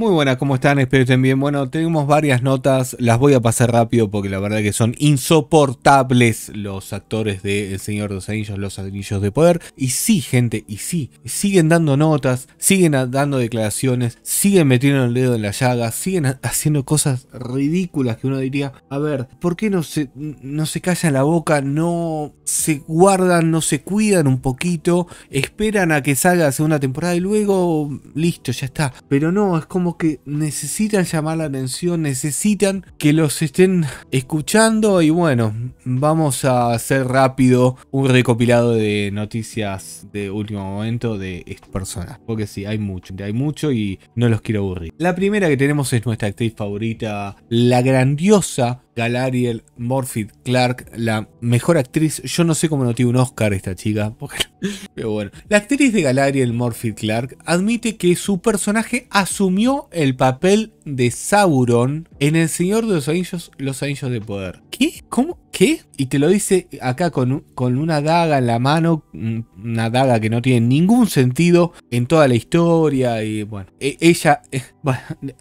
Muy buenas, ¿cómo están? Espero estén bien. Bueno, tenemos varias notas, las voy a pasar rápido porque la verdad que son insoportables los actores de El Señor de los Anillos, los Anillos de Poder. Y sí, gente, y sí, siguen dando notas, siguen dando declaraciones, siguen metiendo el dedo en la llaga, siguen haciendo cosas ridículas que uno diría, a ver, ¿por qué no se, no se callan la boca, no se guardan, no se cuidan un poquito, esperan a que salga la segunda temporada y luego, listo, ya está. Pero no, es como que necesitan llamar la atención, necesitan que los estén escuchando y bueno, vamos a hacer rápido un recopilado de noticias de último momento de personas, porque sí, hay mucho, hay mucho y no los quiero aburrir. La primera que tenemos es nuestra actriz favorita, la grandiosa Galariel Morphy Clark, la mejor actriz. Yo no sé cómo no tiene un Oscar esta chica, pero bueno. La actriz de Galariel Morphy Clark admite que su personaje asumió el papel de Sauron en El Señor de los Anillos, Los Anillos de Poder. ¿Qué? ¿Cómo? ¿Qué? Y te lo dice acá con, con, una daga en la mano, una daga que no tiene ningún sentido en toda la historia y bueno, e, ella, eh, bueno,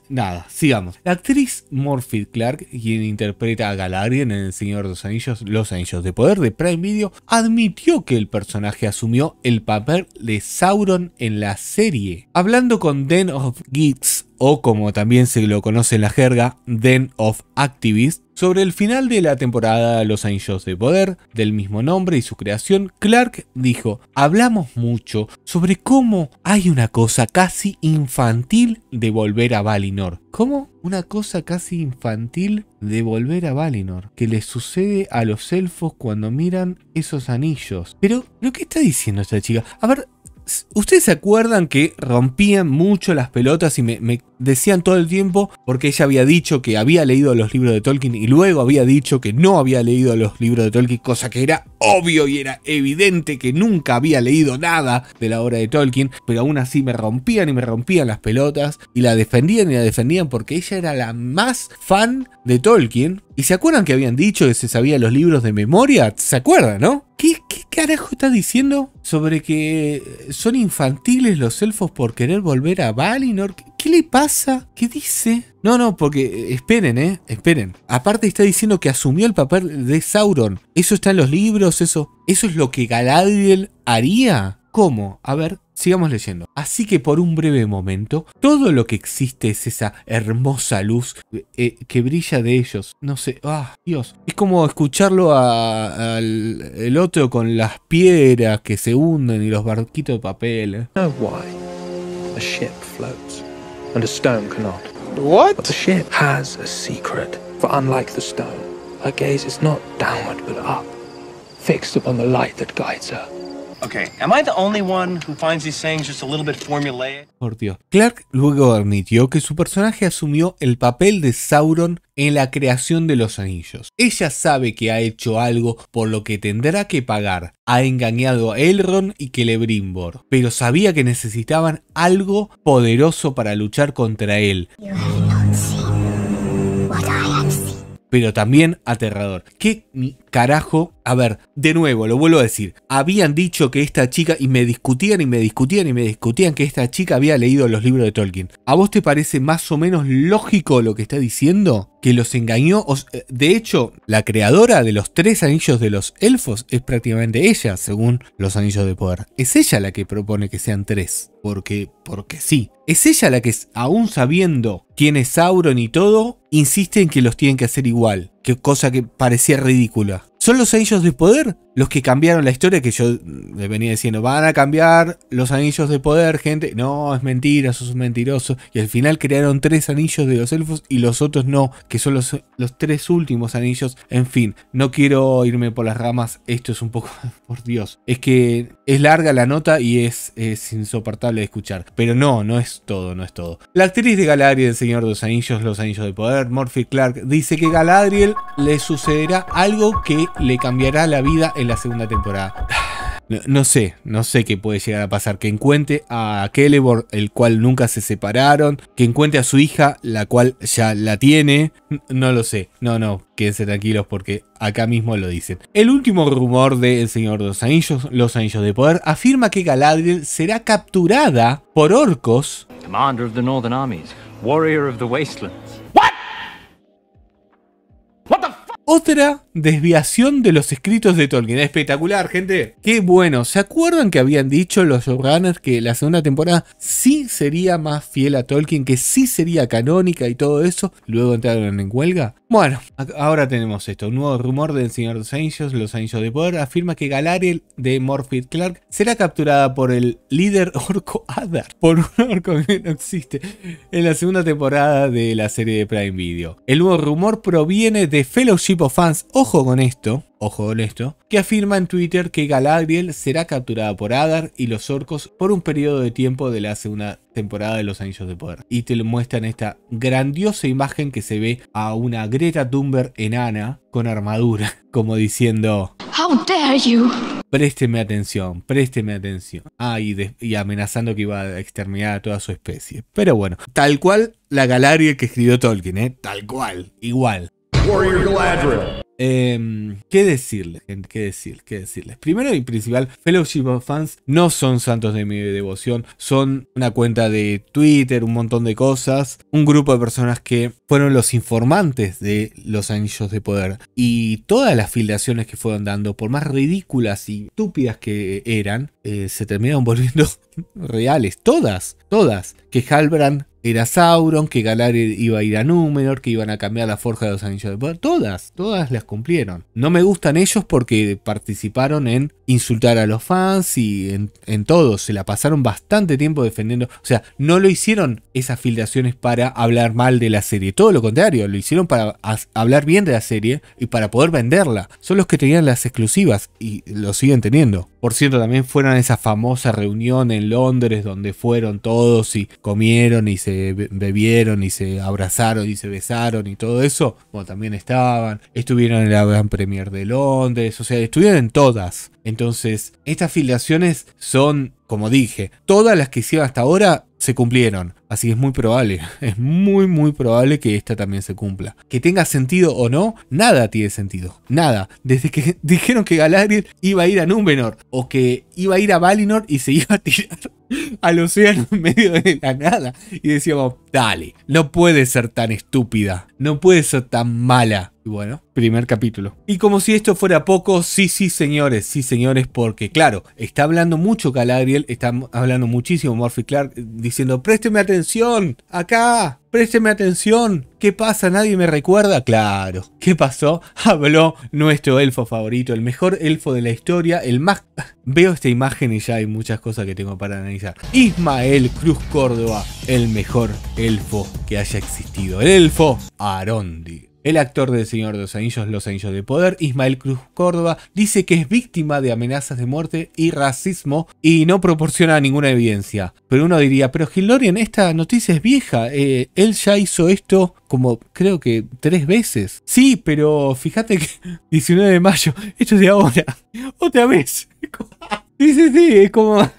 nada, sigamos. La actriz Morphy Clark, quien interpreta a Galarian en El Señor de los Anillos, Los Anillos de Poder de Prime Video, admitió que el personaje asumió el papel de Sauron en la serie. Hablando con Den of Geeks, o como también se lo conoce en la jerga, Den of Activists, sobre el final de la temporada Los Anillos de Poder, del mismo nombre y su creación, Clark dijo, hablamos mucho sobre cómo hay una cosa casi infantil de volver a Valinor. ¿Cómo? Una cosa casi infantil de volver a Valinor, que le sucede a los elfos cuando miran esos anillos. Pero, ¿lo que está diciendo esta chica? A ver, ¿Ustedes se acuerdan que rompían mucho las pelotas y me, decían todo el tiempo porque ella había dicho que había leído los libros de Tolkien y luego había dicho que no había leído los libros de Tolkien, cosa que era obvio y era evidente que nunca había leído nada de la obra de Tolkien, pero aún así me rompían y me rompían las pelotas y la defendían y la defendían porque ella era la más fan de Tolkien. ¿Y se acuerdan que habían dicho que se sabía los libros de memoria? ¿Se acuerdan, no? ¿Qué ¿Qué carajo está diciendo sobre que son infantiles los elfos por querer volver a Valinor? ¿Qué le pasa? ¿Qué dice? No, no, porque eh, esperen, ¿eh? Esperen. Aparte está diciendo que asumió el papel de Sauron. Eso está en los libros, eso, eso es lo que Galadriel haría. ¿Cómo? A ver, Sigamos leyendo. Así que por un breve momento, todo lo que existe es esa hermosa luz eh, que brilla de ellos. No sé, ah, Dios. Es como escucharlo al el otro con las piedras que se hunden y los barquitos de papel. Why a ship floats and a stone cannot. What? But the ship has a secret, for unlike the stone, her gaze is not downward but up, fixed upon the light that guides her formulaic? Por Dios. Clark luego admitió que su personaje asumió el papel de Sauron en la creación de los anillos. Ella sabe que ha hecho algo por lo que tendrá que pagar. Ha engañado a Elrond y Celebrimbor, pero sabía que necesitaban algo poderoso para luchar contra él pero también aterrador. ¿Qué carajo. A ver, de nuevo, lo vuelvo a decir. Habían dicho que esta chica, y me discutían y me discutían y me discutían que esta chica había leído los libros de Tolkien. ¿A vos te parece más o menos lógico lo que está diciendo? Que los engañó. Eh, de hecho, la creadora de los tres anillos de los elfos es prácticamente ella, según los anillos de poder. Es ella la que propone que sean tres. Porque, porque sí. Es ella la que, aún sabiendo quién es Sauron y todo, insiste en que los tienen que hacer igual qué cosa que parecía ridícula. ¿Son los anillos de poder? los que cambiaron la historia, que yo le venía diciendo, van a cambiar los anillos de poder, gente. No, es mentira, sos un mentiroso. Y al final crearon tres anillos de los elfos y los otros no, que son los, los tres últimos anillos. En fin, no quiero irme por las ramas, esto es un poco, por Dios. Es que es larga la nota y es, insoportable de escuchar. Pero no, no es todo, no es todo. La actriz de Galadriel, el Señor de los Anillos, Los Anillos de Poder, morphy Clark, dice que Galadriel le sucederá algo que le cambiará la vida en la segunda temporada. No, sé, no sé qué puede llegar a pasar. Que encuentre a Celebor, el cual nunca se separaron. Que encuentre a su hija, la cual ya la tiene. No lo sé. No, no, quédense tranquilos porque acá mismo lo dicen. El último rumor de El Señor de los Anillos, Los Anillos de Poder, afirma que Galadriel será capturada por orcos. Commander of the Northern Armies, Warrior of the Otra desviación de los escritos de Tolkien. Espectacular, gente. Qué bueno. ¿Se acuerdan que habían dicho los showrunners que la segunda temporada sí sería más fiel a Tolkien, que sí sería canónica y todo eso? Luego entraron en huelga. Bueno, ahora tenemos esto. Un nuevo rumor del Señor de los Anillos, los Anillos de Poder, afirma que Galariel de Morphy Clark será capturada por el líder orco Adar, por un orco que no existe, en la segunda temporada de la serie de Prime Video. El nuevo rumor proviene de Fellowship of Fans. Ojo Ojo con esto, ojo con esto, que afirma en Twitter que Galadriel será capturada por Adar y los orcos por un periodo de tiempo de la segunda temporada de Los Anillos de Poder. Y te lo muestran esta grandiosa imagen que se ve a una Greta Thunberg enana con armadura, como diciendo... How dare you? Présteme atención, présteme atención. Ah, y, amenazando que iba a exterminar a toda su especie. Pero bueno, tal cual la Galadriel que escribió Tolkien, ¿eh? Tal cual, igual. Warrior Galadriel. Em, ¿Qué decirles, ¿Qué decir? ¿Qué decirles? Primero y principal, Fellowship of Fans no son santos de mi devoción, son una cuenta de Twitter, un montón de cosas, un grupo de personas que fueron los informantes de los anillos de poder y todas las filiaciones que fueron dando, por más ridículas y estúpidas que eran, eh, se terminaron volviendo reales, todas. Todas. Que Halbrand era Sauron, que Galar iba a ir a Númenor, que iban a cambiar la forja de los anillos de poder. Todas, todas las cumplieron. No me gustan ellos porque participaron en insultar a los fans y en, en todo. Se la pasaron bastante tiempo defendiendo. O sea, no lo hicieron esas filtraciones para hablar mal de la serie. Todo lo contrario, lo hicieron para hablar bien de la serie y para poder venderla. Son los que tenían las exclusivas y lo siguen teniendo. Por cierto, también fueron a esa famosa reunión en Londres donde fueron todos y comieron y se bebieron y se abrazaron y se besaron y todo eso. Bueno, también estaban. Estuvieron en la Gran Premier de Londres. O sea, estuvieron en todas. Entonces, estas filiaciones son, como dije, todas las que hicieron hasta ahora se cumplieron. Así que es muy probable, es muy muy probable que esta también se cumpla. Que tenga sentido o no, nada tiene sentido. Nada. Desde que dijeron que Galadriel iba a ir a Númenor o que iba a ir a Valinor y se iba a tirar al océano en medio de la nada. Y decíamos, dale, no puede ser tan estúpida, no puede ser tan mala. Bueno, primer capítulo. Y como si esto fuera poco, sí, sí, señores, sí, señores, porque claro, está hablando mucho Galadriel, está hablando muchísimo Murphy Clark, eh, diciendo, présteme atención, acá, Présteme atención. ¿Qué pasa? ¿Nadie me recuerda? Claro. ¿Qué pasó? Habló nuestro elfo favorito, el mejor elfo de la historia, el más... Veo esta imagen y ya hay muchas cosas que tengo para analizar. Ismael Cruz Córdoba, el mejor elfo que haya existido. El elfo Arondi. El actor del Señor de los Anillos, Los Anillos de Poder, Ismael Cruz Córdoba, dice que es víctima de amenazas de muerte y racismo y no proporciona ninguna evidencia. Pero uno diría, pero en esta noticia es vieja, eh, él ya hizo esto como creo que tres veces. Sí, pero fíjate que 19 de mayo, esto es de ahora, otra vez. Sí, sí, es como.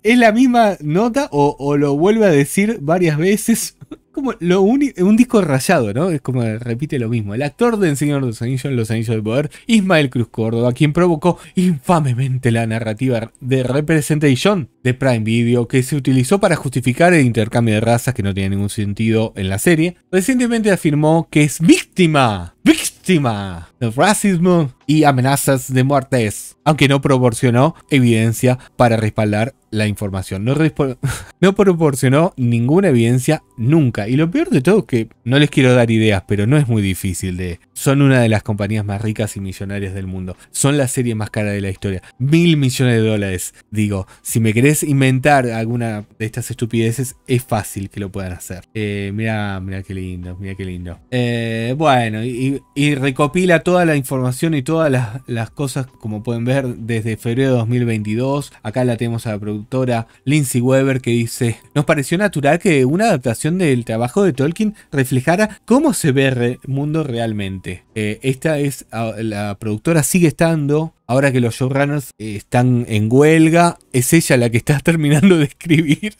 Es la misma nota o, o, lo vuelve a decir varias veces como un disco rayado, ¿no? Es como repite lo mismo. El actor de Señor de los Anillos Los Anillos del Poder, Ismael Cruz Córdoba, quien provocó infamemente la narrativa de Representation de Prime Video que se utilizó para justificar el intercambio de razas que no tiene ningún sentido en la serie, recientemente afirmó que es víctima, víctima del racismo y amenazas de muertes, aunque no proporcionó evidencia para respaldar la información. No, proporcionó ninguna evidencia nunca. Y lo peor de todo es que no les quiero dar ideas, pero no es muy difícil de... Son una de las compañías más ricas y millonarias del mundo. Son la serie más cara de la historia. Mil millones de dólares. Digo, si me querés inventar alguna de estas estupideces, es fácil que lo puedan hacer. mira, eh, mira qué lindo, mira qué lindo. Eh, bueno, y recopila toda la información y todo las, cosas, como pueden ver, desde febrero de 2022. Acá la tenemos a la productora Lindsay Weber que dice, nos pareció natural que una adaptación del trabajo de Tolkien reflejara cómo se ve el mundo realmente. Eh, esta es, la productora sigue estando, ahora que los showrunners eh, están en huelga, es ella la que está terminando de escribir.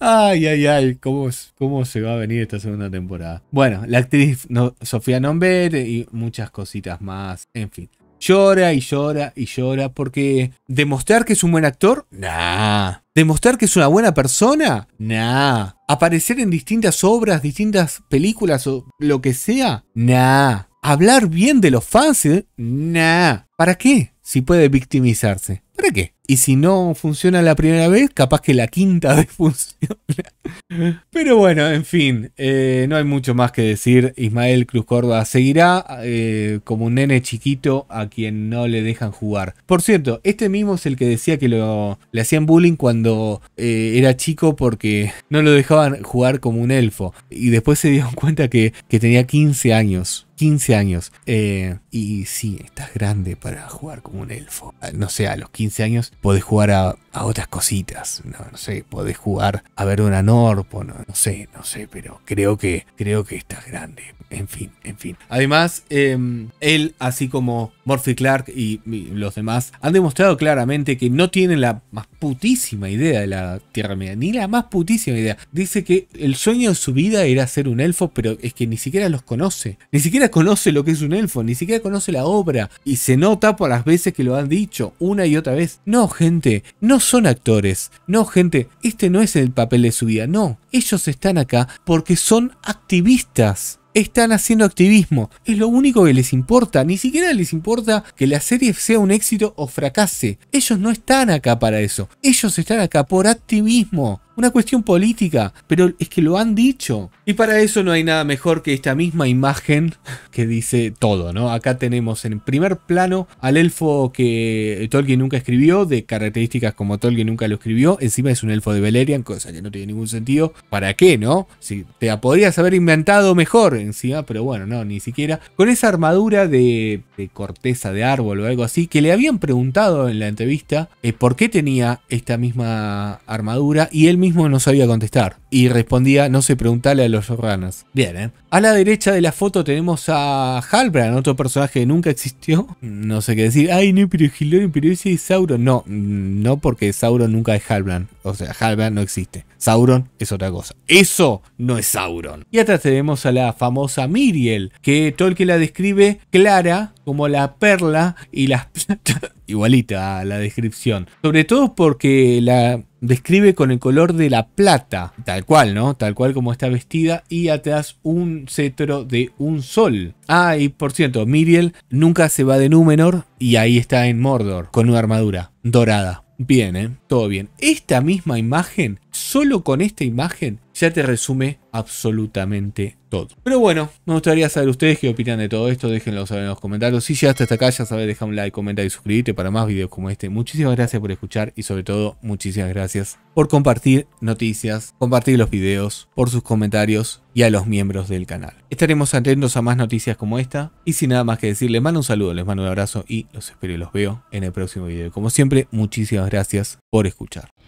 ay, ay, ay, ¿cómo, cómo se va a venir esta segunda temporada. Bueno, la actriz Sofía Nomber y muchas cositas más, en fin. Llora y llora y llora porque demostrar que es un buen actor, nah. Demostrar que es una buena persona, nah. Aparecer en distintas obras, distintas películas o lo que sea, nah. Hablar bien de los fans, eh, nah. ¿Para qué? si puede victimizarse. ¿Para qué? Y si no funciona la primera vez, capaz que la quinta vez funciona. Pero bueno, en fin, eh, no hay mucho más que decir. Ismael Cruz Córdoba seguirá eh, como un nene chiquito a quien no le dejan jugar. Por cierto, este mismo es el que decía que lo, le hacían bullying cuando eh, era chico porque no lo dejaban jugar como un elfo. Y después se dieron cuenta que, tenía 15 años. 15 años. y sí, estás grande para jugar como un elfo. No sé, a los 15 años podés jugar a, otras cositas, no, no, sé, podés jugar a ver una Norpo, no, no, sé, no sé, pero creo que, creo que estás grande en fin, en fin. Además, em, él, así como Murphy Clark y, y, los demás, han demostrado claramente que no tienen la más putísima idea de la Tierra Media, ni la más putísima idea. Dice que el sueño de su vida era ser un elfo, pero es que ni siquiera los conoce, ni siquiera conoce lo que es un elfo, ni siquiera conoce la obra, y se nota por las veces que lo han dicho una y otra vez. No, gente, no son actores, no, gente, este no es el papel de su vida, no, ellos están acá porque son activistas están haciendo activismo. Es lo único que les importa. Ni siquiera les importa que la serie sea un éxito o fracase. Ellos no están acá para eso. Ellos están acá por activismo una cuestión política, pero es que lo han dicho. Y para eso no hay nada mejor que esta misma imagen que dice todo, ¿no? Acá tenemos en primer plano al elfo que Tolkien nunca escribió, de características como Tolkien nunca lo escribió, encima es un elfo de Beleriand, cosa que no tiene ningún sentido. ¿Para qué, no? Si te la podrías haber inventado mejor encima, pero bueno, no, ni siquiera. Con esa armadura de, corteza de árbol o algo así, que le habían preguntado en la entrevista eh, por qué tenía esta misma armadura y él mismo no sabía contestar. Y respondía, no se preguntale a los orranas Bien, ¿eh? A la derecha de la foto tenemos a Halbrand, otro personaje que nunca existió. No sé qué decir. Ay, no, pero Hilorian, pero ese es Sauron. No, no porque Sauron nunca es Halbrand. O sea, Halbrand no existe. Sauron es otra cosa. Eso no es Sauron. Y atrás tenemos a la famosa Miriel, que Tolkien la describe clara como la perla y las... Igualita a la descripción. Sobre todo porque la describe con el color de la plata, tal cual, ¿no? Tal cual como está vestida y atrás un cetro de un sol. Ah, y por cierto, Miriel nunca se va de Númenor y ahí está en Mordor con una armadura dorada. Bien, ¿eh? Todo bien. Esta misma imagen, solo con esta imagen, ya te resume absolutamente pero bueno, me gustaría saber ustedes qué opinan de todo esto. Déjenlo saber en los comentarios. Si llegaste hasta acá, ya sabes, deja un like, comenta y suscríbete para más videos como este. Muchísimas gracias por escuchar y sobre todo, muchísimas gracias por compartir noticias, compartir los videos, por sus comentarios y a los miembros del canal. Estaremos atentos a más noticias como esta. Y sin nada más que decir, les mando un saludo, les mando un abrazo y los espero y los veo en el próximo video. Como siempre, muchísimas gracias por escuchar.